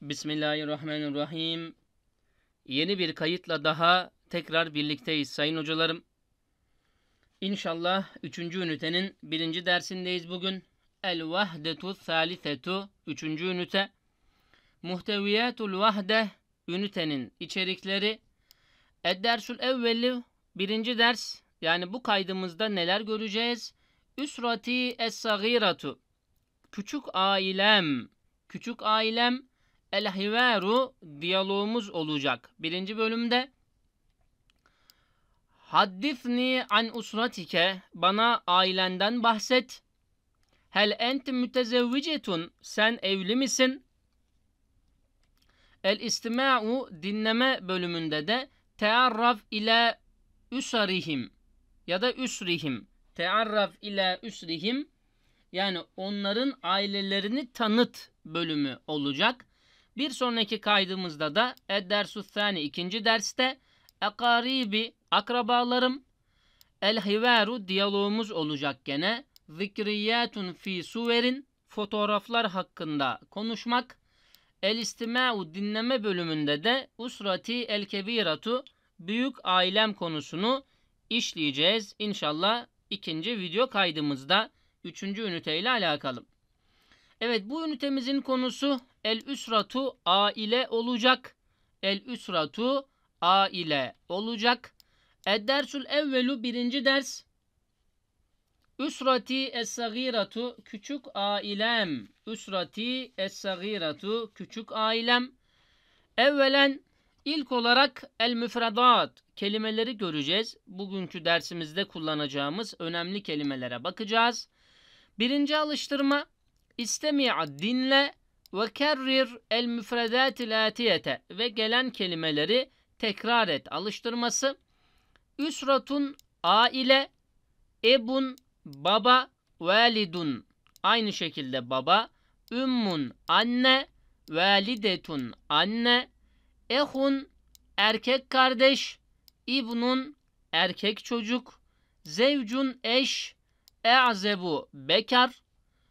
Bismillahirrahmanirrahim. Yeni bir kayıtla daha tekrar birlikteyiz sayın hocalarım. İnşallah üçüncü ünitenin birinci dersindeyiz bugün. El vahdetu salisetu üçüncü ünite. Muhteviyatul vahde ünitenin içerikleri. Ed dersul evveli birinci ders yani bu kaydımızda neler göreceğiz? Üsrati es-sagiratu. Küçük ailem. Küçük ailem El Hiveru diyalogumuz olacak. Birinci bölümde Haddifni an usratike bana ailenden bahset. Hel ent mütezevvicetun sen evli misin? El istima'u dinleme bölümünde de tearraf ile üsarihim ya da üsrihim. Tearraf ile üsrihim yani onların ailelerini tanıt bölümü olacak. Bir sonraki kaydımızda da Eddersuthani ikinci derste Ekaribi akrabalarım El Hivaru diyalogumuz olacak gene. Zikriyatun fi suverin fotoğraflar hakkında konuşmak. El istima'u dinleme bölümünde de usrati el kebiratu büyük ailem konusunu işleyeceğiz. inşallah ikinci video kaydımızda üçüncü üniteyle alakalı. Evet bu ünitemizin konusu El üsratu aile olacak. El üsratu aile olacak. Dersül evvelu birinci ders. Üsrati es-sagiratu küçük ailem. Üsrati es-sagiratu küçük ailem. Evvelen ilk olarak el müfredat kelimeleri göreceğiz. Bugünkü dersimizde kullanacağımız önemli kelimelere bakacağız. Birinci alıştırma istemi'a dinle ve kerrir el müfredati latiyete ve gelen kelimeleri tekrar et alıştırması. Üsratun aile, ebun baba, validun aynı şekilde baba, ümmun anne, validetun anne, ehun erkek kardeş, ibnun erkek çocuk, zevcun eş, e'zebu bekar,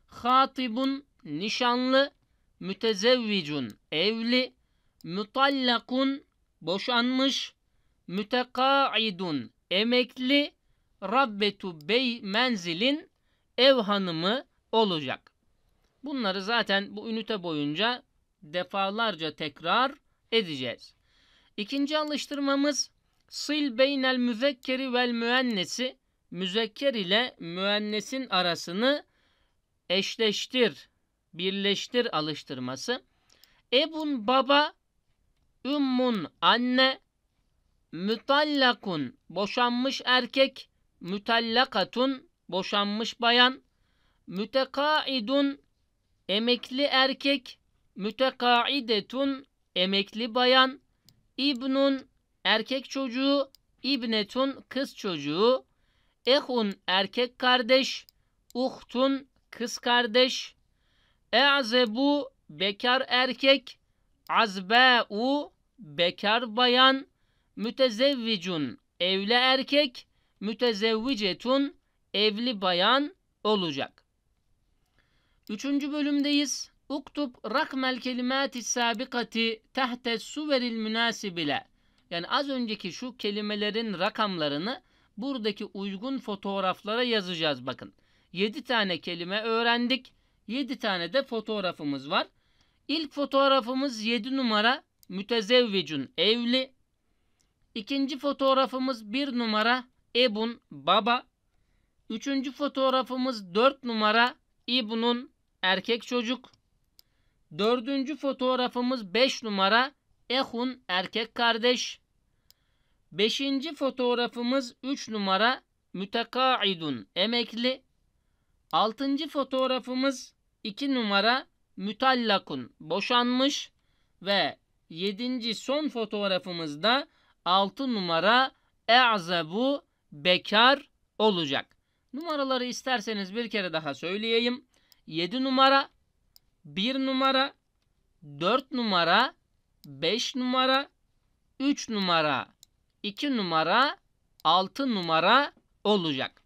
hatibun nişanlı, mütezevvicun evli, mutallakun boşanmış, mütekaidun emekli, rabbetu bey menzilin ev hanımı olacak. Bunları zaten bu ünite boyunca defalarca tekrar edeceğiz. İkinci alıştırmamız sil beynel müzekkeri vel müennesi müzekker ile müennesin arasını eşleştir birleştir alıştırması. Ebun baba, ümmun anne, mütallakun boşanmış erkek, mütallakatun boşanmış bayan, mütekaidun emekli erkek, mütekaidetun emekli bayan, ibnun erkek çocuğu, ibnetun kız çocuğu, ehun erkek kardeş, uhtun kız kardeş, bu bekar erkek, azba'u bekar bayan, mütezevvicun evli erkek, mütezevvicetun evli bayan olacak. Üçüncü bölümdeyiz. Uktub rakmel kelimati sabikati tahte suveril münasibile. Yani az önceki şu kelimelerin rakamlarını buradaki uygun fotoğraflara yazacağız bakın. 7 tane kelime öğrendik. 7 tane de fotoğrafımız var. İlk fotoğrafımız 7 numara mütezevvicun evli. İkinci fotoğrafımız 1 numara ebun baba. Üçüncü fotoğrafımız 4 numara İbnun erkek çocuk. Dördüncü fotoğrafımız 5 numara Ehun erkek kardeş. Beşinci fotoğrafımız 3 numara mütekaidun emekli. Altıncı fotoğrafımız 2 numara mütallakun boşanmış ve 7. son fotoğrafımızda 6 numara e'zabu bekar olacak. Numaraları isterseniz bir kere daha söyleyeyim. 7 numara, 1 numara, 4 numara, 5 numara, 3 numara, 2 numara, 6 numara olacak.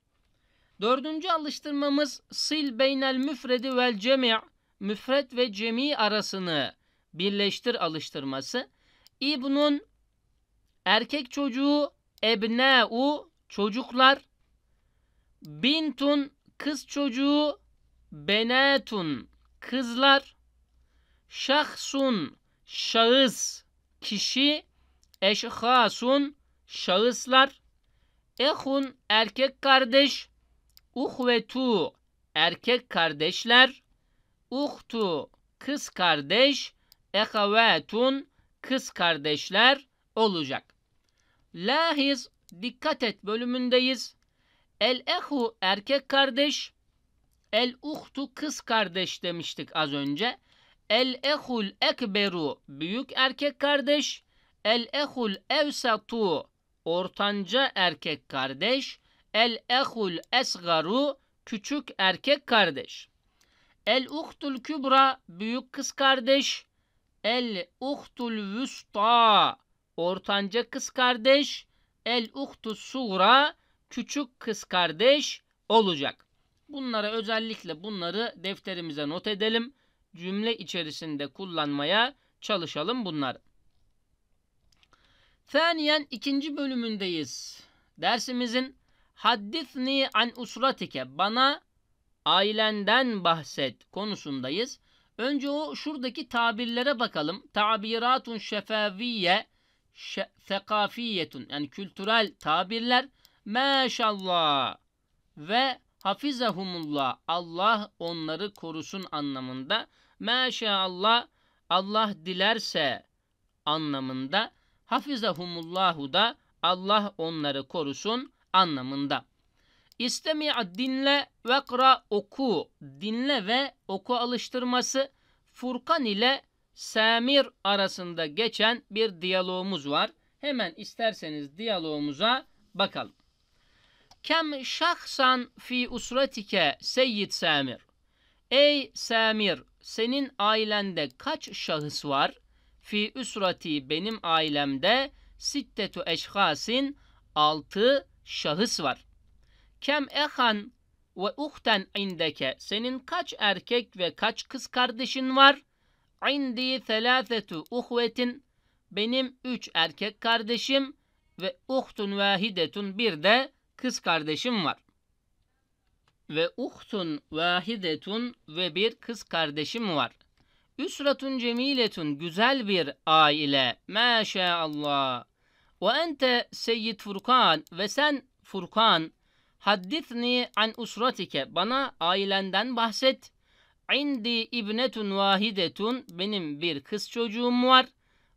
Dördüncü alıştırmamız sil beynel müfredi vel cemi' müfred ve cemi arasını birleştir alıştırması. İbnun erkek çocuğu ebna'u çocuklar bintun kız çocuğu benetun kızlar şahsun şahıs kişi eşhasun şahıslar ehun erkek kardeş Uhvetu erkek kardeşler. Uhtu kız kardeş. Ehavetun kız kardeşler olacak. Lahiz dikkat et bölümündeyiz. El ehu erkek kardeş. El uhtu kız kardeş demiştik az önce. El ehul ekberu büyük erkek kardeş. El ehul evsatu ortanca erkek kardeş. El ehul esgaru küçük erkek kardeş. El uhtul kübra büyük kız kardeş. El uhtul vüsta ortanca kız kardeş. El uhtu suğra küçük kız kardeş olacak. Bunlara özellikle bunları defterimize not edelim. Cümle içerisinde kullanmaya çalışalım bunları. Faniyen ikinci bölümündeyiz. Dersimizin Haddithni an usratike. Bana ailenden bahset konusundayız. Önce o şuradaki tabirlere bakalım. Tabiratun şefaviyye sekafiyetun yani kültürel tabirler maşallah ve hafizahumullah Allah onları korusun anlamında maşallah Allah dilerse anlamında hafizahumullahu da Allah onları korusun anlamında. İstemi'a dinle ve kra oku. Dinle ve oku alıştırması Furkan ile Samir arasında geçen bir diyalogumuz var. Hemen isterseniz diyalogumuza bakalım. Kem şahsan fi usratike seyyid Samir. Ey Samir senin ailende kaç şahıs var? Fi usrati benim ailemde sittetu eşhasin altı şahıs var. Kem ehan ve uhten indeke. Senin kaç erkek ve kaç kız kardeşin var? İndi thelâfetu uhvetin. Benim üç erkek kardeşim ve uhtun vahidetun bir de kız kardeşim var. Ve uhtun vahidetun ve bir kız kardeşim var. Üsratun cemiletun güzel bir aile. Maşallah. Ve ente seyyid Furkan ve sen Furkan haddithni an usratike bana ailenden bahset. İndi ibnetun vahidetun benim bir kız çocuğum var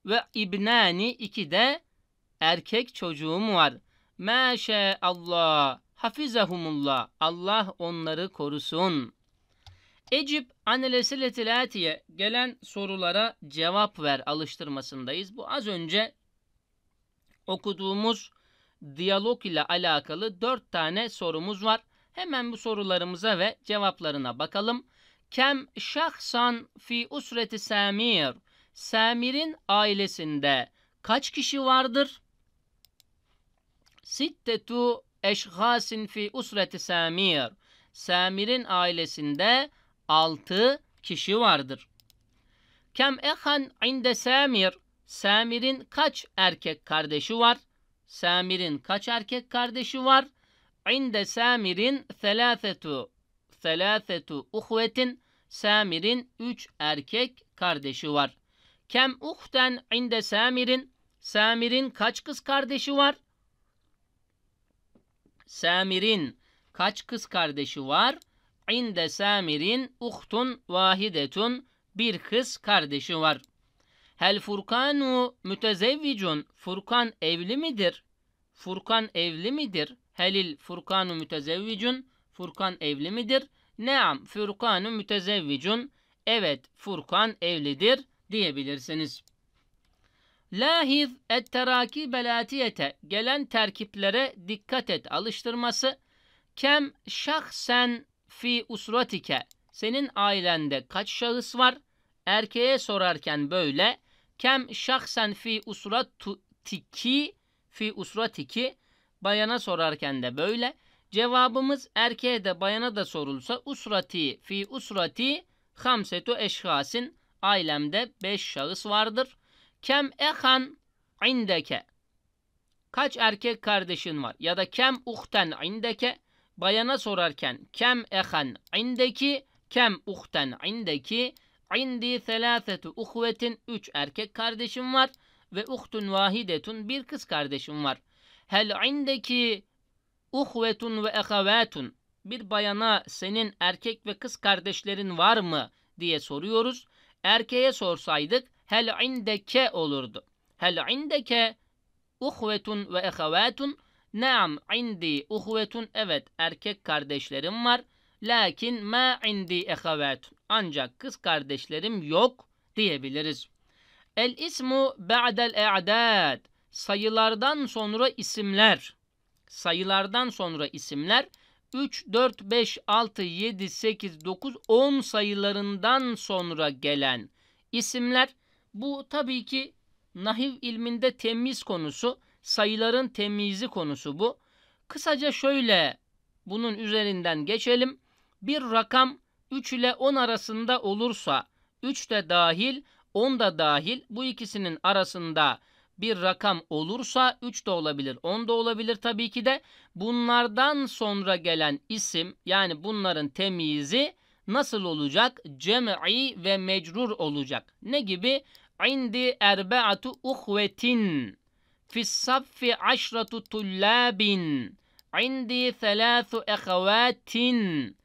ve ibnani iki de erkek çocuğum var. Maşe Allah hafizahumullah Allah onları korusun. Ecip anelesiletiye gelen sorulara cevap ver alıştırmasındayız. Bu az önce okuduğumuz diyalog ile alakalı dört tane sorumuz var. Hemen bu sorularımıza ve cevaplarına bakalım. Kem şahsan fi usreti Samir. Samir'in ailesinde kaç kişi vardır? Sittetu eşhasin fi usreti Samir. Samir'in ailesinde altı kişi vardır. Kem ehan inde Samir. Samir'in kaç erkek kardeşi var? Samir'in kaç erkek kardeşi var? İnde Samir'in thelâfetu thelâfetu uhvetin Samir'in üç erkek kardeşi var. Kem uhten inde Samir'in Samir'in kaç kız kardeşi var? Samir'in kaç kız kardeşi var? İnde Samir'in uhtun vahidetun bir kız kardeşi var. Hel Furkanu mütezevvicun. Furkan evli midir? Furkan evli midir? Helil Furkanu mütezevvicun. Furkan evli midir? Naam Furkanu mütezevvicun. Evet Furkan evlidir diyebilirsiniz. Lahiz et teraki belatiyete gelen terkiplere dikkat et alıştırması kem şahsen fi usratike senin ailende kaç şahıs var? Erkeğe sorarken böyle, Kem şahsen fi usratiki fi usratiki bayana sorarken de böyle. Cevabımız erkeğe de bayana da sorulsa usrati fi usrati hamsetu eşhasin ailemde beş şahıs vardır. Kem ehan indeke kaç erkek kardeşin var ya da kem uhten indeke bayana sorarken kem ehan indeki kem uhten indeki indi selâfetu uhvetin. Üç erkek kardeşim var. Ve uhtun vahidetun. Bir kız kardeşim var. Hel indeki uhvetun ve ehavetun. Bir bayana senin erkek ve kız kardeşlerin var mı diye soruyoruz. Erkeğe sorsaydık hel indeke olurdu. Hel indeke uhvetun ve ehavetun. Naam indi uhvetun. Evet erkek kardeşlerim var. Lakin ma indi ehavetun. Ancak kız kardeşlerim yok diyebiliriz. El ismu ba'del e'dad. Sayılardan sonra isimler. Sayılardan sonra isimler 3, 4, 5, 6, 7, 8, 9, 10 sayılarından sonra gelen isimler. Bu tabii ki nahiv ilminde temiz konusu, sayıların temizi konusu bu. Kısaca şöyle bunun üzerinden geçelim. Bir rakam 3 ile 10 arasında olursa 3 de dahil 10 da dahil bu ikisinin arasında bir rakam olursa 3 de olabilir 10 da olabilir tabii ki de bunlardan sonra gelen isim yani bunların temyizi nasıl olacak? Cem'i ve mecrur olacak. Ne gibi? İndi erbe'atu uhvetin. Fissaffi aşratu tullabin. indi thelâthu ehevatin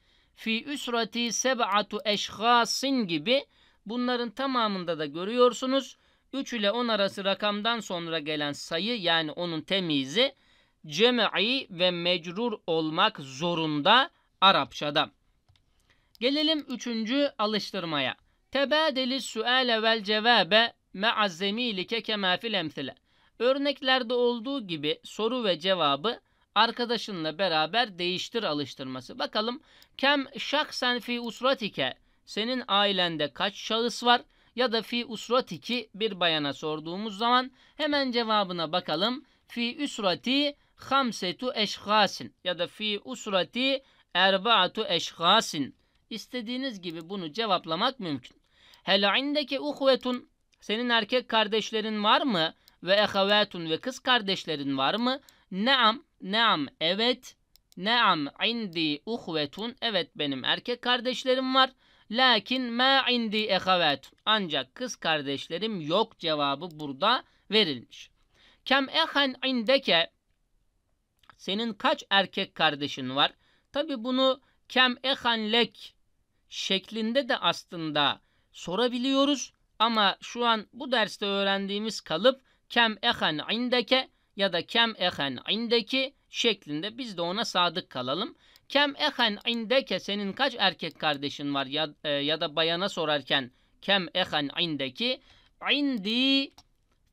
fi üsrati seb'atu eşhasin gibi bunların tamamında da görüyorsunuz. 3 ile 10 arası rakamdan sonra gelen sayı yani onun temizi cem'i ve mecrur olmak zorunda Arapçada. Gelelim üçüncü alıştırmaya. Tebadeli suale vel cevabe me'az zemilike kemâ fil emthile. Örneklerde olduğu gibi soru ve cevabı arkadaşınla beraber değiştir alıştırması. Bakalım kem şahsen fi usratike senin ailende kaç şahıs var ya da fi usratiki bir bayana sorduğumuz zaman hemen cevabına bakalım. Fi usrati hamsetu eşhasin ya da fi usrati erbaatu eşhasin. İstediğiniz gibi bunu cevaplamak mümkün. Hele indeki uhvetun senin erkek kardeşlerin var mı? Ve ehavetun ve kız kardeşlerin var mı? Naam Naam evet. Naam indi uhvetun. Evet benim erkek kardeşlerim var. Lakin ma indi ehavetun. Ancak kız kardeşlerim yok cevabı burada verilmiş. Kem ehen indeke senin kaç erkek kardeşin var? Tabi bunu kem ehen lek şeklinde de aslında sorabiliyoruz. Ama şu an bu derste öğrendiğimiz kalıp kem ehen indeke ya da kem ehen indeki şeklinde biz de ona sadık kalalım. Kem ehen indeke senin kaç erkek kardeşin var ya, e, ya da bayana sorarken kem ehen indeki indi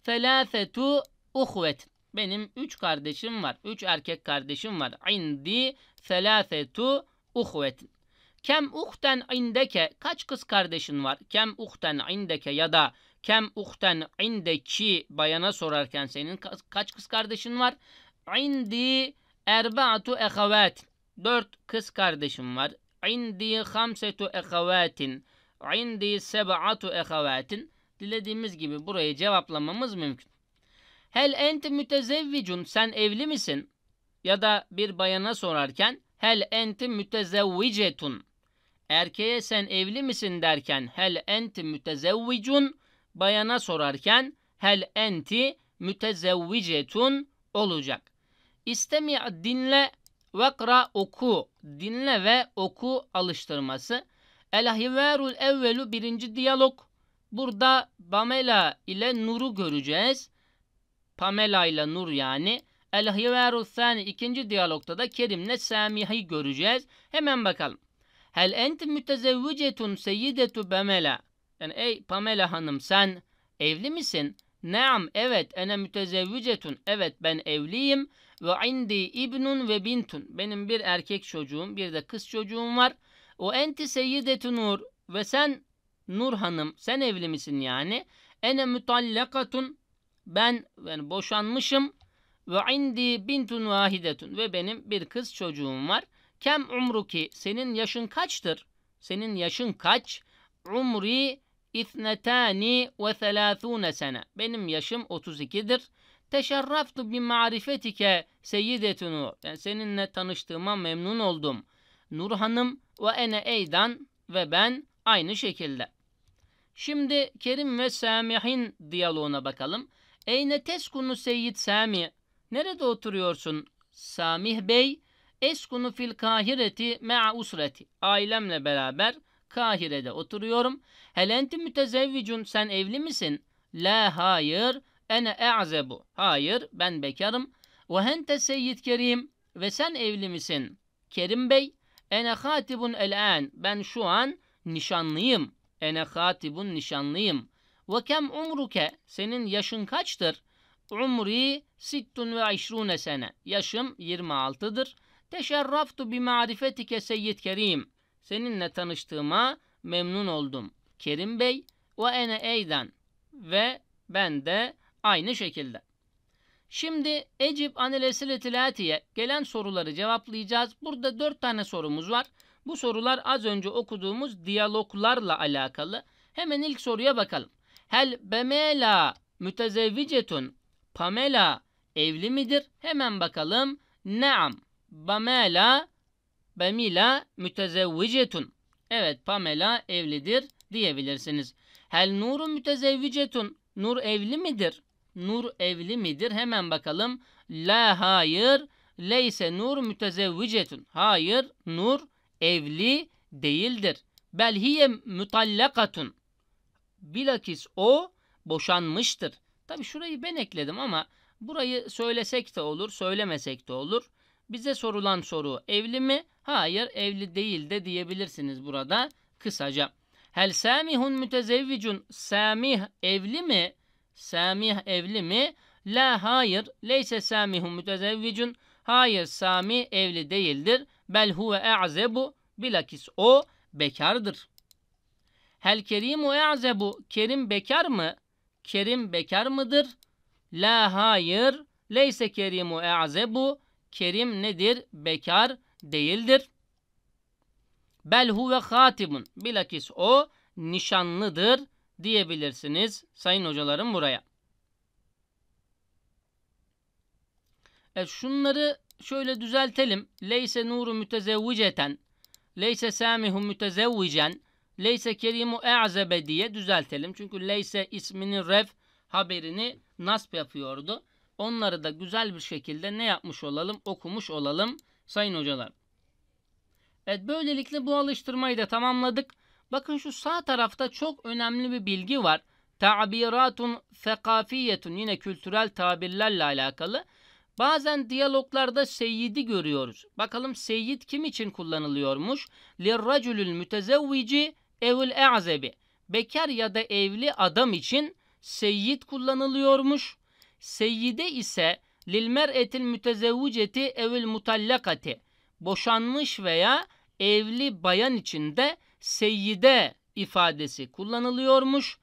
felâfetu uhvet. Benim üç kardeşim var. Üç erkek kardeşim var. İndi felâfetu uhvet. Kem uhten indeke kaç kız kardeşin var? Kem uhten indeke ya da Kem uhten indeki bayana sorarken senin kaç kız kardeşin var? İndi erbaatu ehavet. Dört kız kardeşim var. İndi hamsetu ehavetin. İndi seb'atu ehavetin. Dilediğimiz gibi burayı cevaplamamız mümkün. Hel enti mütezevvicun. Sen evli misin? Ya da bir bayana sorarken hel enti mütezevvicetun. Erkeğe sen evli misin derken hel enti mütezevvicun bayana sorarken hel enti mütezevvicetun olacak. İstemi dinle ve oku. Dinle ve oku alıştırması. El hiverul evvelu birinci diyalog. Burada Pamela ile Nur'u göreceğiz. Pamela ile Nur yani. El hiverul sani ikinci diyalogda da Kerim'le Samih'i göreceğiz. Hemen bakalım. Hel enti mütezevvicetun seyyidetu Pamela. Yani ey Pamela Hanım sen evli misin? Naam evet ene mütezevvicetun. Evet ben evliyim. Ve indi ibnun ve bintun. Benim bir erkek çocuğum bir de kız çocuğum var. O enti seyyidetun nur. Ve sen Nur Hanım sen evli misin yani? Ene mutallakatun. Ben yani boşanmışım. Ve indi bintun vahidetun. Ve benim bir kız çocuğum var. Kem umruki. Senin yaşın kaçtır? Senin yaşın kaç? Umri İthnetani ve selâthûne sene. Benim yaşım 32'dir. Teşerraftu bi marifetike seyyidetunu. Yani seninle tanıştığıma memnun oldum. Nur Hanım ve ene eydan ve ben aynı şekilde. Şimdi Kerim ve Samih'in diyaloğuna bakalım. Eyne teskunu seyyid Sami. Nerede oturuyorsun Samih Bey? Eskunu fil kahireti me'a usreti. Ailemle beraber Kahire'de oturuyorum. Helenti mütezevvicun sen evli misin? La hayır. Ene e'zebu. Hayır ben bekarım. Ve hente seyyid kerim. Ve sen evli misin? Kerim Bey. Ene hatibun el'an. Ben şu an nişanlıyım. Ene hatibun nişanlıyım. Ve kem umruke. Senin yaşın kaçtır? Umri sittun ve işrune sene. Yaşım 26'dır. Teşerraftu bi marifetike seyyid kerim. Seninle tanıştığıma memnun oldum. Kerim Bey ve ene eyden ve ben de aynı şekilde. Şimdi Ecib Anilesiletilati'ye gelen soruları cevaplayacağız. Burada dört tane sorumuz var. Bu sorular az önce okuduğumuz diyaloglarla alakalı. Hemen ilk soruya bakalım. Hel Bemela mütezevvicetun Pamela evli midir? Hemen bakalım. Naam. Pamela Pamela mütezevvicetun. Evet Pamela evlidir diyebilirsiniz. Hel nuru mütezevvicetun. Nur evli midir? Nur evli midir? Hemen bakalım. La hayır. Leyse nur mütezevvicetun. Hayır nur evli değildir. Bel hiye mutallakatun. Bilakis o boşanmıştır. Tabi şurayı ben ekledim ama burayı söylesek de olur, söylemesek de olur. Bize sorulan soru evli mi? Hayır evli değil de diyebilirsiniz burada kısaca. Hel samihun mütezevvicun. Samih evli mi? Samih evli mi? La hayır. Leyse samihun mütezevvicun. Hayır Sami evli değildir. Bel huve e'zebu. Bilakis o bekardır. Hel kerimu e'zebu. Kerim bekar mı? Kerim bekar mıdır? La hayır. Leyse kerimu e'zebu. Kerim nedir? Bekar değildir. Bel ve hatibun. Bilakis o nişanlıdır diyebilirsiniz sayın hocalarım buraya. E şunları şöyle düzeltelim. Leyse nuru mütezevviceten. Leyse samihu mütezevvicen. Leyse kerimu e'zebe diye düzeltelim. Çünkü leyse isminin ref haberini nasp yapıyordu. Onları da güzel bir şekilde ne yapmış olalım? Okumuş olalım sayın hocalar. Evet böylelikle bu alıştırmayı da tamamladık. Bakın şu sağ tarafta çok önemli bir bilgi var. Tabiratun sekafiyetun yine kültürel tabirlerle alakalı. Bazen diyaloglarda seyyidi görüyoruz. Bakalım seyyid kim için kullanılıyormuş? Lirracülül mütezevvici evül e'zebi. Bekar ya da evli adam için seyyid kullanılıyormuş. Seyyide ise lilmer etil mütezevvüceti evil mutallakati boşanmış veya evli bayan içinde seyyide ifadesi kullanılıyormuş.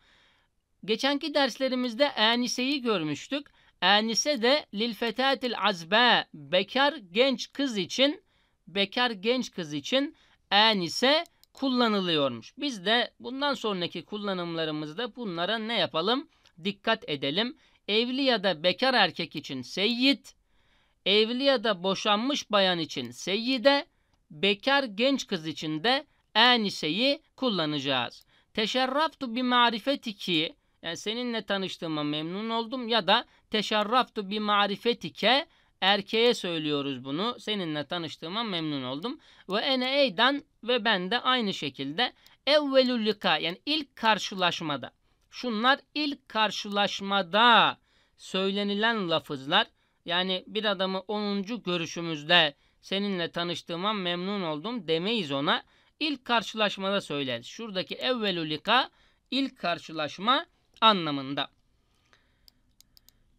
Geçenki derslerimizde eniseyi görmüştük. Enise de lil fetatil azbe bekar genç kız için bekar genç kız için enise kullanılıyormuş. Biz de bundan sonraki kullanımlarımızda bunlara ne yapalım? Dikkat edelim evli ya da bekar erkek için seyyid, evli ya da boşanmış bayan için seyyide, bekar genç kız için de eniseyi kullanacağız. Teşerraftu bi marifetiki yani seninle tanıştığıma memnun oldum ya da teşerraftu bi marifetike erkeğe söylüyoruz bunu. Seninle tanıştığıma memnun oldum. Ve ene eydan ve ben de aynı şekilde evvelü lika yani ilk karşılaşmada Şunlar ilk karşılaşmada söylenilen lafızlar. Yani bir adamı 10. görüşümüzde seninle tanıştığıma memnun oldum demeyiz ona. İlk karşılaşmada söyler Şuradaki evvelü lika ilk karşılaşma anlamında.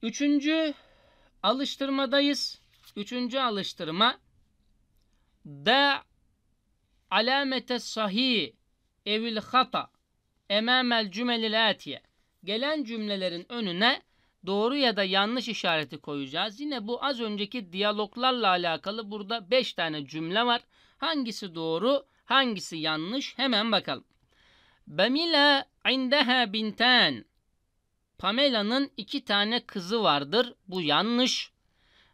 Üçüncü alıştırmadayız. Üçüncü alıştırma de alamete sahi evil hata emamel cümelil atiye. Gelen cümlelerin önüne doğru ya da yanlış işareti koyacağız. Yine bu az önceki diyaloglarla alakalı burada 5 tane cümle var. Hangisi doğru, hangisi yanlış hemen bakalım. Bemila indeha binten. Pamela'nın iki tane kızı vardır. Bu yanlış.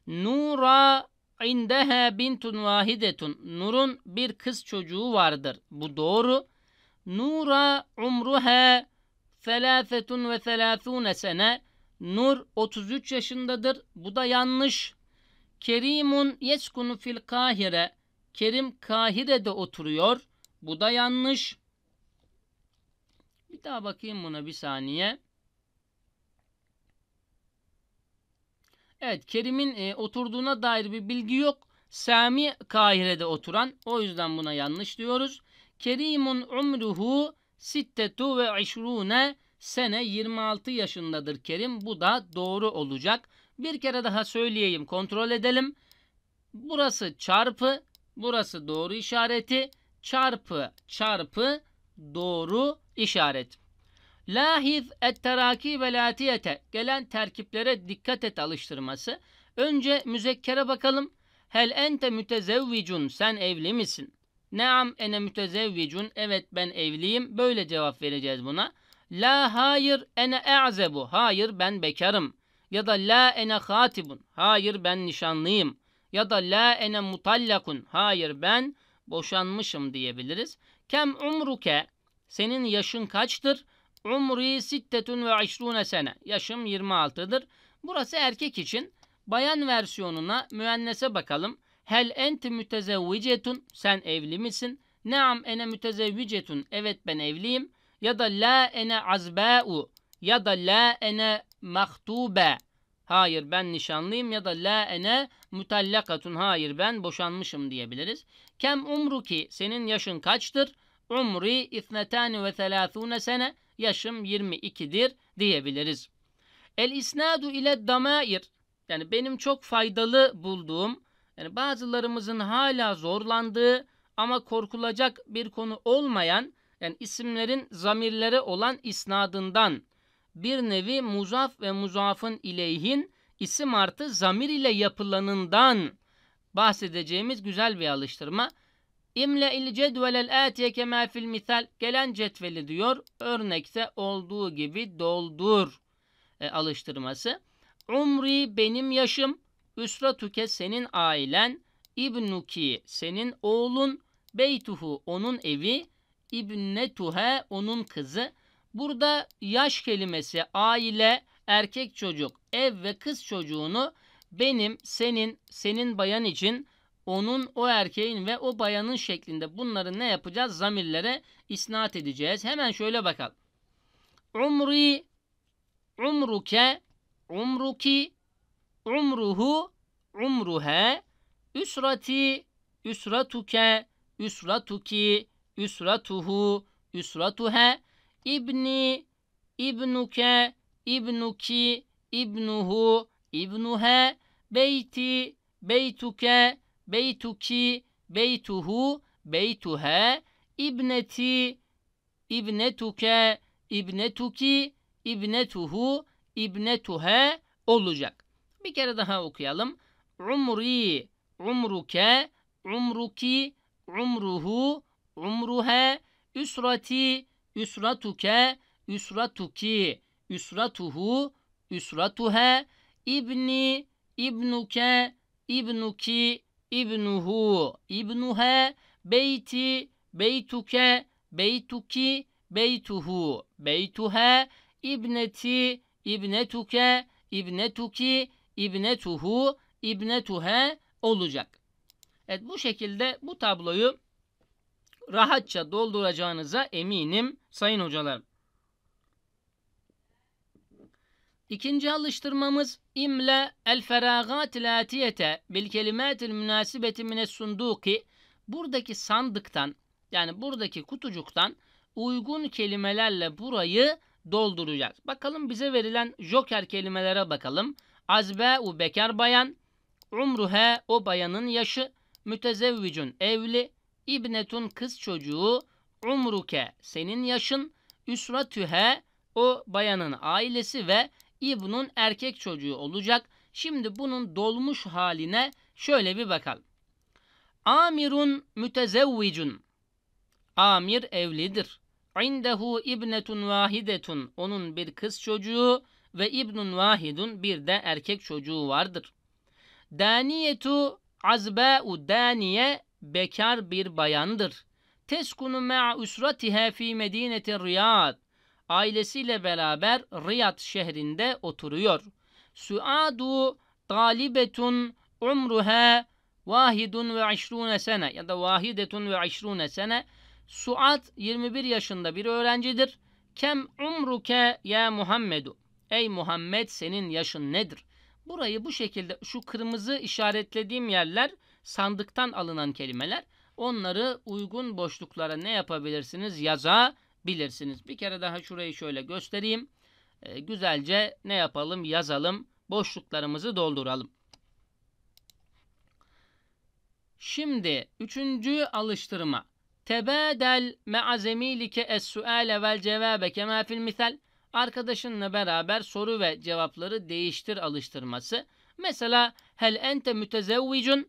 Nura indeha bintun vahidetun. Nur'un bir kız çocuğu vardır. Bu doğru. Nura umruha felâfetun sene. Nur 33 yaşındadır. Bu da yanlış. Kerimun yeskunu fil kahire. Kerim Kahire'de oturuyor. Bu da yanlış. Bir daha bakayım buna bir saniye. Evet Kerim'in e, oturduğuna dair bir bilgi yok. Sami Kahire'de oturan. O yüzden buna yanlış diyoruz. Kerimun umruhu sittetu ve işrune sene 26 yaşındadır Kerim. Bu da doğru olacak. Bir kere daha söyleyeyim kontrol edelim. Burası çarpı burası doğru işareti çarpı çarpı doğru işaret. Lahiz et teraki ve latiyete gelen terkiplere dikkat et alıştırması. Önce müzekkere bakalım. Hel ente mütezevvicun sen evli misin? Naam ene mütezevvicun. Evet ben evliyim. Böyle cevap vereceğiz buna. La hayır ene e'zebu. Hayır ben bekarım. Ya da la ene hatibun. Hayır ben nişanlıyım. Ya da la ene mutallakun. Hayır ben boşanmışım diyebiliriz. Kem umruke. Senin yaşın kaçtır? Umri sittetun ve işrune sene. Yaşım 26'dır. Burası erkek için. Bayan versiyonuna müennese bakalım. Hel enti mütezevvicetun? Sen evli misin? Naam ene mütezevvicetun. Evet ben evliyim. Ya da la ene azba'u. Ya da la ene mahtube. Hayır ben nişanlıyım ya da la ene mutallakatun. Hayır ben boşanmışım diyebiliriz. Kem umru ki Senin yaşın kaçtır? Umri ifnetani ve telâthûne sene. Yaşım 22'dir diyebiliriz. El isnadu ile damair. Yani benim çok faydalı bulduğum yani bazılarımızın hala zorlandığı ama korkulacak bir konu olmayan yani isimlerin zamirlere olan isnadından bir nevi muzaf ve muzafın ileyhin isim artı zamir ile yapılanından bahsedeceğimiz güzel bir alıştırma. İmle il cedvelel atiye kema fil misal gelen cetveli diyor örnekte olduğu gibi doldur e, alıştırması. Umri benim yaşım Üsratuke senin ailen, İbnuki senin oğlun, Beytuhu onun evi, İbnetuhe onun kızı. Burada yaş kelimesi aile, erkek çocuk, ev ve kız çocuğunu benim, senin, senin bayan için, onun, o erkeğin ve o bayanın şeklinde bunları ne yapacağız? Zamirlere isnat edeceğiz. Hemen şöyle bakalım. Umri, umruke, umruki, umruhu umruhe üsrati üsratuke üsratuki üsratuhu üsratuhe ibni ibnuke ibnuki ibnuhu ibnuhe beyti beytuke beytuki beytuhu beytuhe ibneti ibnetuke ibnetuki ibnetuhu ibnetuhe olacak. Bir kere daha okuyalım. Umri, umruke, umruki, umruhu, umruhe, üsrati, üsratuke, üsratuki, üsratuhu, üsratuhe, ibni, ibnuke, ibnuki, ibnuhu, ibnuhe, beyti, beytuke, beytuki, beytuhu, beytuhe, ibneti, ibnetuke, ibnetuki, İbnetuhu, İbnetuhe olacak. Evet bu şekilde bu tabloyu rahatça dolduracağınıza eminim sayın hocalar. İkinci alıştırmamız imle el feragat latiyete bil kelimatil münasibeti mine sunduki buradaki sandıktan yani buradaki kutucuktan uygun kelimelerle burayı dolduracağız. Bakalım bize verilen joker kelimelere bakalım. Azbe u bekar bayan. Umruhe o bayanın yaşı. Mütezevvicun evli. ibnetun kız çocuğu. Umruke senin yaşın. Üsratühe o bayanın ailesi ve İbnun erkek çocuğu olacak. Şimdi bunun dolmuş haline şöyle bir bakalım. Amirun mütezevvicun. Amir evlidir. İndehu ibnetun vahidetun. Onun bir kız çocuğu ve İbnun vahidun bir de erkek çocuğu vardır. Daniyetu azba'u daniye bekar bir bayandır. Teskunu ma'a usratiha fi medineti Riyad. Ailesiyle beraber Riyad şehrinde oturuyor. Suadu talibetun umruha vahidun ve işrune sene ya da vahidetun ve işrune sene Suat 21 yaşında bir öğrencidir. Kem umruke ya Muhammedu. Ey Muhammed senin yaşın nedir? Burayı bu şekilde şu kırmızı işaretlediğim yerler sandıktan alınan kelimeler. Onları uygun boşluklara ne yapabilirsiniz? Yazabilirsiniz. Bir kere daha şurayı şöyle göstereyim. E, güzelce ne yapalım? Yazalım. Boşluklarımızı dolduralım. Şimdi üçüncü alıştırma. Tebedel me'azemilike es-suale vel cevabe kema fil misal arkadaşınla beraber soru ve cevapları değiştir alıştırması. Mesela hel ente mütezevvicun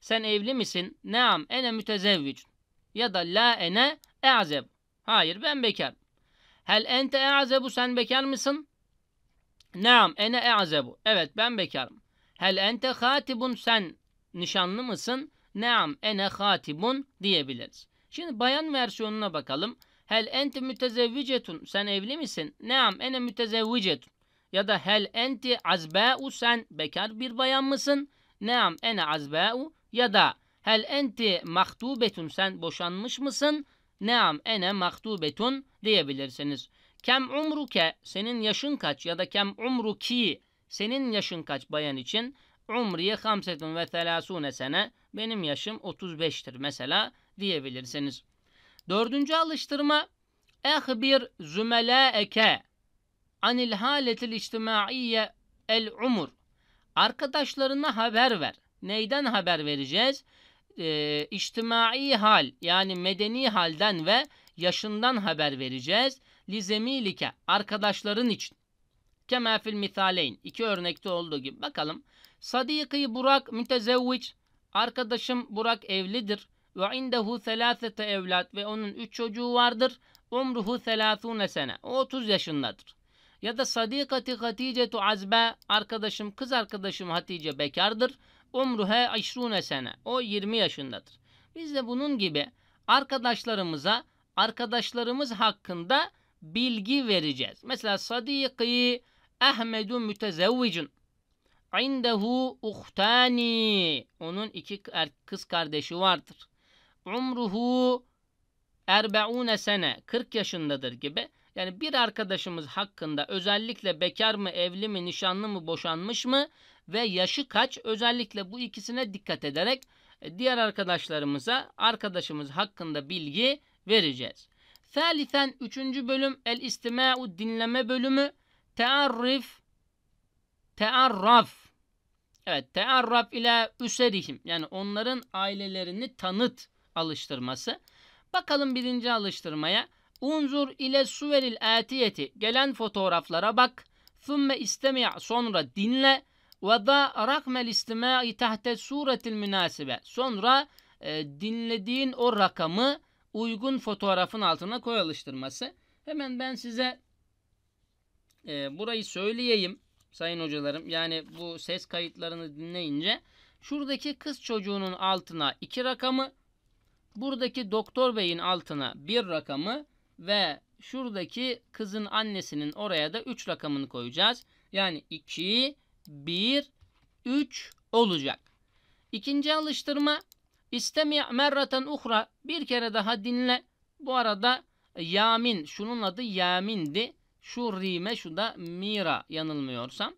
sen evli misin? Neam ene mütezevvicun ya da la ene e'azeb hayır ben bekar. Hel ente e'azebu sen bekar mısın? Neam ene e'azebu evet ben bekarım. Hel ente hatibun sen nişanlı mısın? Neam ene hatibun diyebiliriz. Şimdi bayan versiyonuna bakalım. Hel enti mütezevvicetun. Sen evli misin? Neam ene mütezevvicetun. Ya da hel enti azba'u. Sen bekar bir bayan mısın? Neam ene azba'u. Ya da hel enti mahtubetun. Sen boşanmış mısın? Neam ene mahtubetun diyebilirsiniz. Kem umruke. Senin yaşın kaç? Ya da kem umruki. Senin yaşın kaç bayan için? Umriye hamsetun ve telasune sene. Benim yaşım 35'tir mesela diyebilirsiniz. Dördüncü alıştırma Ehbir zümelaeke anil haletil içtimaiye el umur Arkadaşlarına haber ver. Neyden haber vereceğiz? Ee, içtimai hal yani medeni halden ve yaşından haber vereceğiz. Lizemilike arkadaşların için. Kema fil misaleyn. İki örnekte olduğu gibi. Bakalım. Sadiki Burak mütezevviç. Arkadaşım Burak evlidir. Ve indehu selasete evlat ve onun üç çocuğu vardır. Umruhu selasune sene. O 30 yaşındadır. Ya da sadikati tu Azbe arkadaşım kız arkadaşım Hatice bekardır. Umruhe aşrune sene. O 20 yaşındadır. Biz de bunun gibi arkadaşlarımıza arkadaşlarımız hakkında bilgi vereceğiz. Mesela sadiki Ahmedu mütezevvicun. İndehu uhtani. Onun iki kız kardeşi vardır umruhu erbeune sene 40 yaşındadır gibi. Yani bir arkadaşımız hakkında özellikle bekar mı, evli mi, nişanlı mı, boşanmış mı ve yaşı kaç özellikle bu ikisine dikkat ederek e, diğer arkadaşlarımıza arkadaşımız hakkında bilgi vereceğiz. Thalifen 3. bölüm el istima'u dinleme bölümü tearrif tearraf Evet, tearraf ile üserihim yani onların ailelerini tanıt alıştırması. Bakalım birinci alıştırmaya. Unzur ile suveril atiyeti. Gelen fotoğraflara bak. Thumme istemi' sonra dinle. Ve da rakmel istimai tahte suretil münasibe. Sonra e, dinlediğin o rakamı uygun fotoğrafın altına koy alıştırması. Hemen ben size e, burayı söyleyeyim sayın hocalarım. Yani bu ses kayıtlarını dinleyince şuradaki kız çocuğunun altına iki rakamı Buradaki doktor beyin altına bir rakamı ve şuradaki kızın annesinin oraya da 3 rakamını koyacağız. Yani 2, 1, 3 olacak. İkinci alıştırma İstemi' merraten uhra bir kere daha dinle. Bu arada Yamin şunun adı Yamin'di. Şu rime şu da Mira yanılmıyorsam.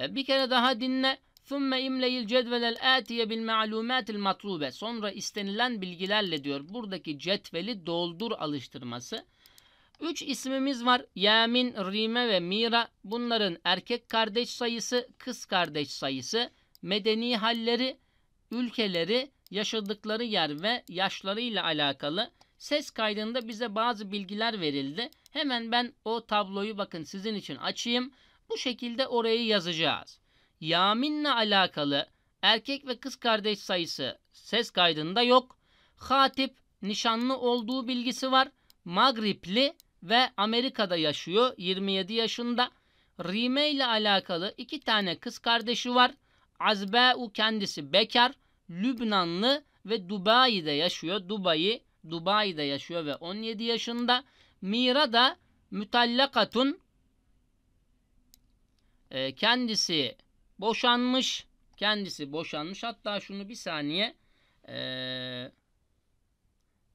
E, bir kere daha dinle. ثُمَّ اِمْلَيِ الْجَدْوَلَ الْاَتِيَ بِالْمَعْلُومَاتِ matlube. Sonra istenilen bilgilerle diyor. Buradaki cetveli doldur alıştırması. Üç ismimiz var. Yamin, Rime ve Mira. Bunların erkek kardeş sayısı, kız kardeş sayısı, medeni halleri, ülkeleri, yaşadıkları yer ve yaşlarıyla alakalı ses kaydında bize bazı bilgiler verildi. Hemen ben o tabloyu bakın sizin için açayım. Bu şekilde orayı yazacağız. Yamin'le alakalı erkek ve kız kardeş sayısı ses kaydında yok. Hatip nişanlı olduğu bilgisi var. Magripli ve Amerika'da yaşıyor 27 yaşında. Rime ile alakalı iki tane kız kardeşi var. Azbeu kendisi bekar, Lübnanlı ve Dubai'de yaşıyor. Dubai, Dubai'de yaşıyor ve 17 yaşında. Mira da mütallakatun. E, kendisi boşanmış. Kendisi boşanmış. Hatta şunu bir saniye. Ee,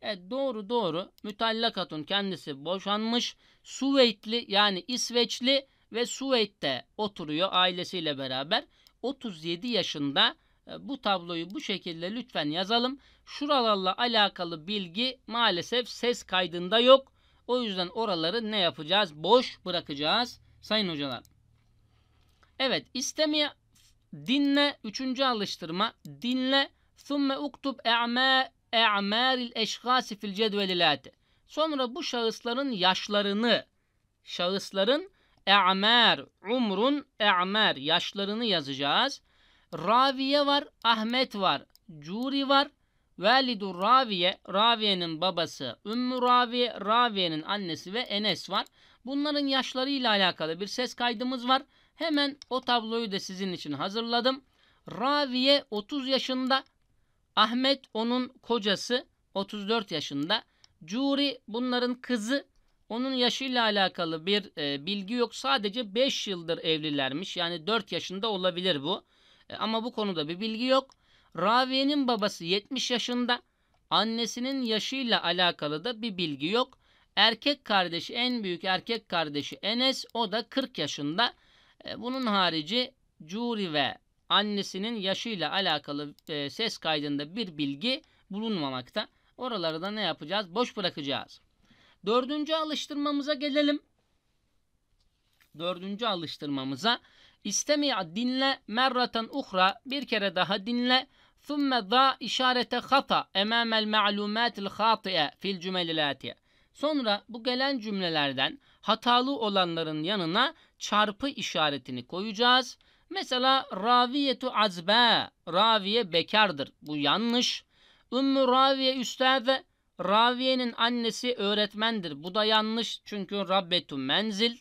evet doğru doğru. Mütallak kendisi boşanmış. Suveytli yani İsveçli ve Suveyt'te oturuyor ailesiyle beraber. 37 yaşında ee, bu tabloyu bu şekilde lütfen yazalım. Şuralarla alakalı bilgi maalesef ses kaydında yok. O yüzden oraları ne yapacağız? Boş bırakacağız sayın hocalar. Evet istemeye dinle üçüncü alıştırma dinle thumme uktub e'mâ e'mâril eşgâsi fil cedvelilâti. Sonra bu şahısların yaşlarını şahısların e'mâr umrun e'mâr yaşlarını yazacağız. Raviye var, Ahmet var, Curi var. Velidur Raviye, Raviye'nin babası, Ümmü Raviye, Raviye'nin annesi ve Enes var. Bunların yaşlarıyla alakalı bir ses kaydımız var. Hemen o tabloyu da sizin için hazırladım. Raviye 30 yaşında. Ahmet onun kocası 34 yaşında. Curi bunların kızı. Onun yaşıyla alakalı bir e, bilgi yok. Sadece 5 yıldır evlilermiş. Yani 4 yaşında olabilir bu. E, ama bu konuda bir bilgi yok. Raviye'nin babası 70 yaşında. Annesinin yaşıyla alakalı da bir bilgi yok. Erkek kardeşi en büyük erkek kardeşi Enes o da 40 yaşında. E, bunun harici Curi ve annesinin yaşıyla alakalı e, ses kaydında bir bilgi bulunmamakta. Oraları da ne yapacağız? Boş bırakacağız. Dördüncü alıştırmamıza gelelim. Dördüncü alıştırmamıza istemi'a dinle merraten uhra bir kere daha dinle Thumma da işarete hata emamel ma'lumatil hatiye fil cümlelatiye. Sonra bu gelen cümlelerden hatalı olanların yanına çarpı işaretini koyacağız. Mesela raviyetu azbe, raviye bekardır. Bu yanlış. Ümmü raviye üstade, raviyenin annesi öğretmendir. Bu da yanlış çünkü rabbetu menzil.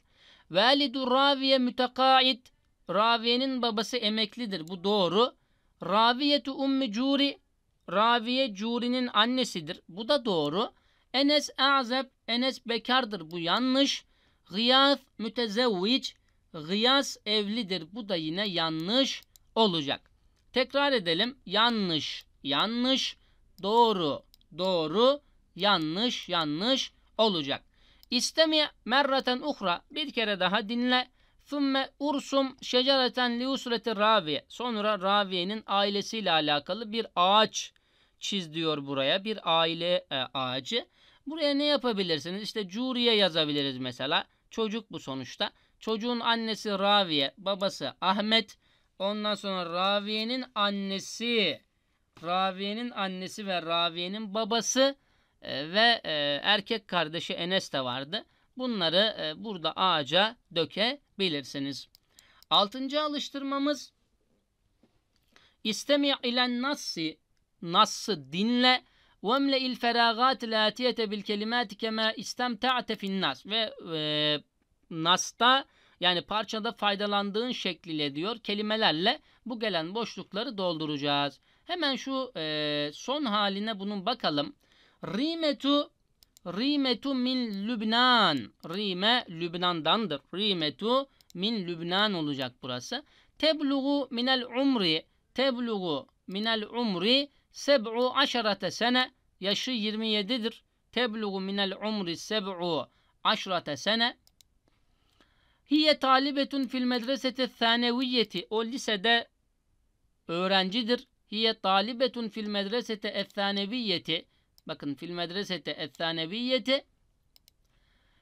Velidu raviye mütekait, raviyenin babası emeklidir. Bu doğru. Raviyetu ummi curi, raviye curinin annesidir. Bu da doğru. Enes azep, Enes bekardır. Bu yanlış. Gıyas mütezevviç. Gıyas evlidir. Bu da yine yanlış olacak. Tekrar edelim. Yanlış, yanlış. Doğru, doğru. Yanlış, yanlış olacak. İstemi merraten uhra. Bir kere daha dinle. Thumme ursum şecereten liusreti raviye. Sonra raviyenin ailesiyle alakalı bir ağaç çiz diyor buraya. Bir aile e, ağacı. Buraya ne yapabilirsiniz? İşte curiye yazabiliriz mesela. Çocuk bu sonuçta. Çocuğun annesi Raviye, babası Ahmet. Ondan sonra Raviye'nin annesi, Raviye'nin annesi ve Raviye'nin babası e, ve e, erkek kardeşi Enes de vardı. Bunları e, burada ağaca dökebilirsiniz. Altıncı alıştırmamız İstemi ilen Nasi nassı dinle وَمْلَئِ الْفَرَاغَاتِ الْاَتِيَةَ بِالْكَلِمَاتِ كَمَا اِسْتَمْتَعْتَ فِي النَّاسِ Ve e, Nas'ta yani parçada faydalandığın şekliyle diyor kelimelerle bu gelen boşlukları dolduracağız. Hemen şu e, son haline bunun bakalım. Rimetu Rimetu min Lübnan. Rime Lübnan'dandır. Rimetu min Lübnan olacak burası. Tebluğu minel umri. Tebluğu minel umri Seb'u aşarete sene yaşı 27'dir. Tebluğu minel umri seb'u aşrate sene. Hiye talibetun fil medreseti thaneviyeti. O lisede öğrencidir. Hiye talibetun fil medresete ethaneviyeti. Bakın fil medresete ethaneviyeti.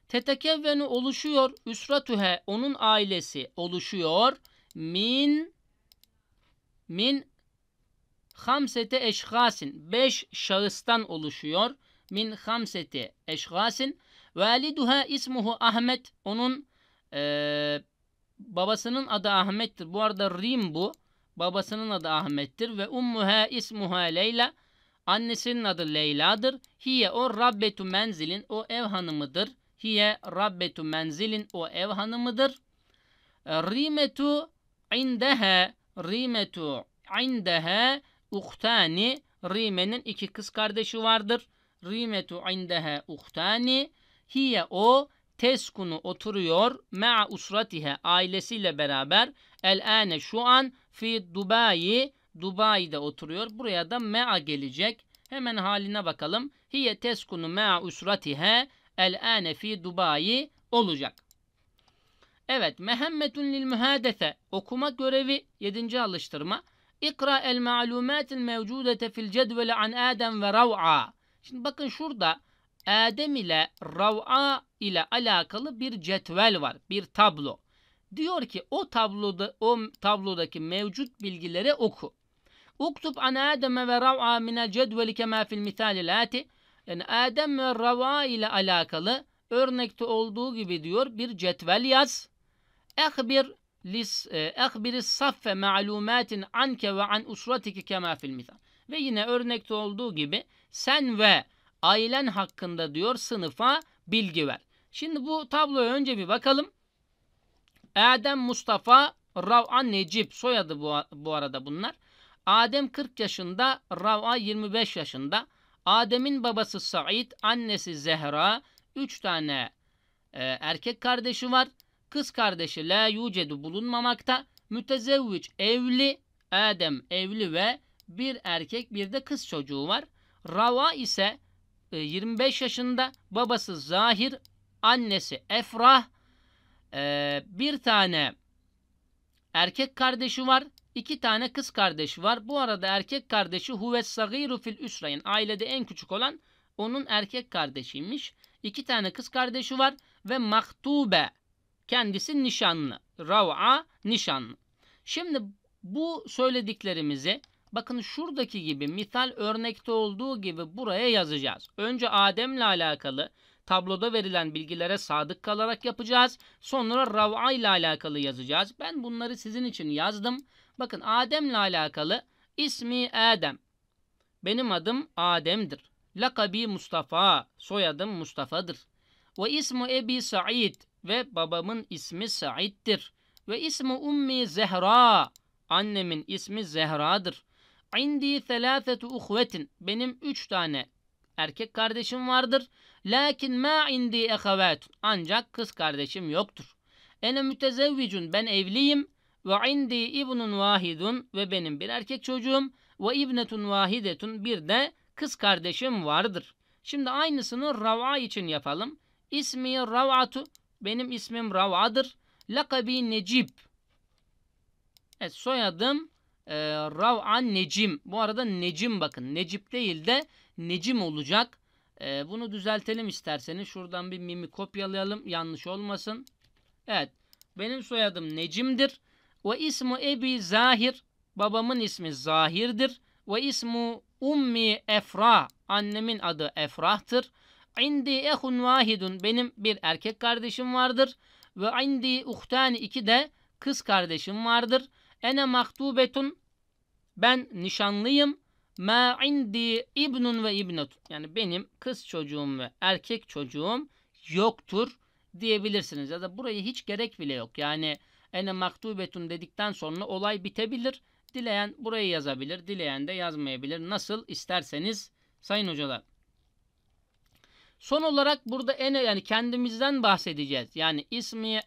Tetekevvenu oluşuyor. Üsratühe onun ailesi oluşuyor. Min min Hamsete eşhasin. Beş şahıstan oluşuyor. Min hamsete eşhasin. Validuha ismuhu Ahmet. Onun e, babasının adı Ahmet'tir. Bu arada Rim bu. Babasının adı Ahmet'tir. Ve ummuha ismuha Leyla. Annesinin adı Leyla'dır. Hiye o Rabbetu Menzil'in o ev hanımıdır. Hiye Rabbetu Menzil'in o ev hanımıdır. Rimetu indehe Rimetu indehe uhtani Rime'nin iki kız kardeşi vardır. Rimetu indehe uhtani. Hiye o teskunu oturuyor ma'a usratihe ailesiyle beraber el ane şu an fi Dubai Dubai'de oturuyor. Buraya da ma'a gelecek. Hemen haline bakalım. Hiye teskunu ma'a usratihe el ane fi Dubai olacak. Evet, mehemmetun lil mühadese okuma görevi 7. alıştırma. İkra el ma'lumatil mevcudete fil cedveli an Adem ve Rav'a. Şimdi bakın şurada Adem ile Rav'a ile alakalı bir cetvel var. Bir tablo. Diyor ki o tabloda o tablodaki mevcut bilgileri oku. Uktub an Adem ve Rav'a minel cedveli kema fil misalil Yani Adem ve Rav'a ile alakalı örnekte olduğu gibi diyor bir cetvel yaz. Ehbir lis ehbiri saffe ma'lumatin anke ve an usratike kema fil misal. Ve yine örnekte olduğu gibi sen ve ailen hakkında diyor sınıfa bilgi ver. Şimdi bu tabloya önce bir bakalım. Adem Mustafa Rav'a Necip soyadı bu, bu arada bunlar. Adem 40 yaşında, Rav'a 25 yaşında. Adem'in babası Said, annesi Zehra, 3 tane e, erkek kardeşi var. Kız kardeşi la yucedu bulunmamakta. Mütezevviç evli. Adem evli ve bir erkek bir de kız çocuğu var. Rava ise 25 e, yaşında babası Zahir annesi Efrah e, bir tane erkek kardeşi var iki tane kız kardeşi var. Bu arada erkek kardeşi Huves Sagiru fil Üsra'in ailede en küçük olan onun erkek kardeşiymiş. İki tane kız kardeşi var ve Maktube Kendisi nişanlı. Rav'a nişanlı. Şimdi bu söylediklerimizi bakın şuradaki gibi misal örnekte olduğu gibi buraya yazacağız. Önce Adem'le alakalı tabloda verilen bilgilere sadık kalarak yapacağız. Sonra Rav'a ile alakalı yazacağız. Ben bunları sizin için yazdım. Bakın Adem'le alakalı ismi Adem. Benim adım Adem'dir. Lakabi Mustafa, soyadım Mustafa'dır. Ve ismi Ebi Sa'id, ve babamın ismi Said'dir. Ve ismi ummi Zehra. Annemin ismi Zehra'dır. İndi thelâfetu uhvetin. Benim üç tane erkek kardeşim vardır. Lakin ma indi ehavet. Ancak kız kardeşim yoktur. Ene mütezevvicun. Ben evliyim. Ve indi ibnun vahidun. Ve benim bir erkek çocuğum. Ve ibnetun vahidetun. Bir de kız kardeşim vardır. Şimdi aynısını Rav'a için yapalım. İsmi Rav'atu benim ismim Rav'adır. Lakabi Necip. Evet soyadım e, Rav'an Necim. Bu arada Necim bakın. Necip değil de Necim olacak. E, bunu düzeltelim isterseniz. Şuradan bir mimi kopyalayalım. Yanlış olmasın. Evet. Benim soyadım Necim'dir. Ve ismi Ebi Zahir. Babamın ismi Zahir'dir. Ve ismi Ummi Efra. Annemin adı Efrah'tır indi ehun vahidun benim bir erkek kardeşim vardır ve indi uhtani iki de kız kardeşim vardır. Ene maktubetun ben nişanlıyım. Ma indi ibnun ve ibnut. Yani benim kız çocuğum ve erkek çocuğum yoktur diyebilirsiniz. Ya da buraya hiç gerek bile yok. Yani ene maktubetun dedikten sonra olay bitebilir. Dileyen burayı yazabilir, dileyen de yazmayabilir. Nasıl isterseniz sayın hocalar. Son olarak burada en yani kendimizden bahsedeceğiz. Yani ismi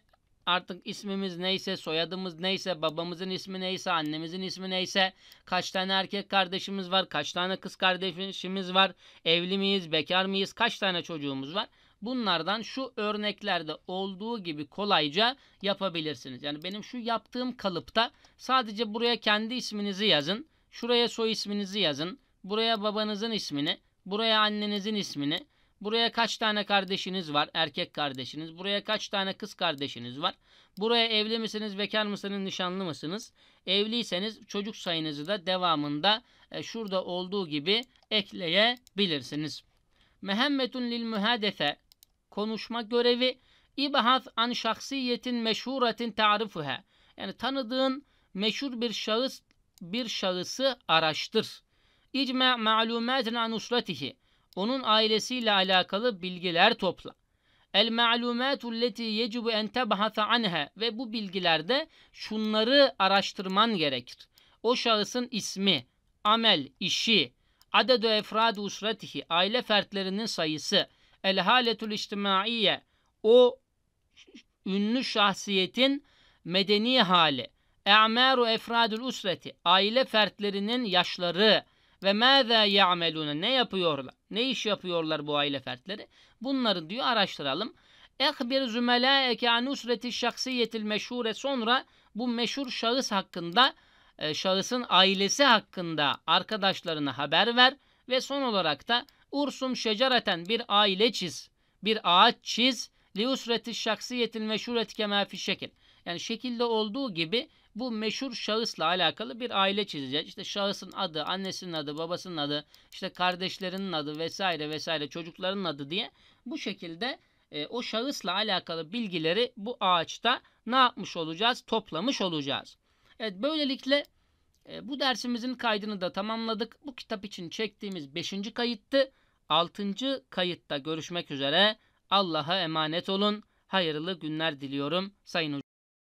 artık ismimiz neyse, soyadımız neyse, babamızın ismi neyse, annemizin ismi neyse, kaç tane erkek kardeşimiz var, kaç tane kız kardeşimiz var, evli miyiz, bekar mıyız, kaç tane çocuğumuz var. Bunlardan şu örneklerde olduğu gibi kolayca yapabilirsiniz. Yani benim şu yaptığım kalıpta sadece buraya kendi isminizi yazın, şuraya soy isminizi yazın, buraya babanızın ismini, buraya annenizin ismini, Buraya kaç tane kardeşiniz var? Erkek kardeşiniz. Buraya kaç tane kız kardeşiniz var? Buraya evli misiniz, bekar mısınız, nişanlı mısınız? Evliyseniz çocuk sayınızı da devamında e, şurada olduğu gibi ekleyebilirsiniz. Mehemmetun lil mühadefe konuşma görevi İbahat an şahsiyetin meşhuretin tarifuha. Yani tanıdığın meşhur bir şahıs bir şahısı araştır. İcme ma'lumatin an usratihi onun ailesiyle alakalı bilgiler topla. El ma'lumatu leti yecubu en tebhata anha ve bu bilgilerde şunları araştırman gerekir. O şahısın ismi, amel, işi, adedu efradu usratihi, aile fertlerinin sayısı, el haletul içtimaiye, o ünlü şahsiyetin medeni hali, e'maru efradul usreti, aile fertlerinin yaşları, ve mâzâ ya'melûne ne yapıyorlar? Ne iş yapıyorlar bu aile fertleri? Bunları diyor araştıralım. Ekbir zümelâeke an usreti şahsiyetil meşhure sonra bu meşhur şahıs hakkında e, şahısın ailesi hakkında arkadaşlarına haber ver ve son olarak da ursum şecereten bir aile çiz. Bir ağaç çiz. Liusreti şahsiyetil meşhuret kemâ fi şekil. Yani şekilde olduğu gibi bu meşhur şahısla alakalı bir aile çizeceğiz. İşte şahısın adı, annesinin adı, babasının adı, işte kardeşlerinin adı vesaire vesaire çocukların adı diye bu şekilde e, o şahısla alakalı bilgileri bu ağaçta ne yapmış olacağız? Toplamış olacağız. Evet böylelikle e, bu dersimizin kaydını da tamamladık. Bu kitap için çektiğimiz 5. kayıttı. 6. kayıtta görüşmek üzere. Allah'a emanet olun. Hayırlı günler diliyorum sayın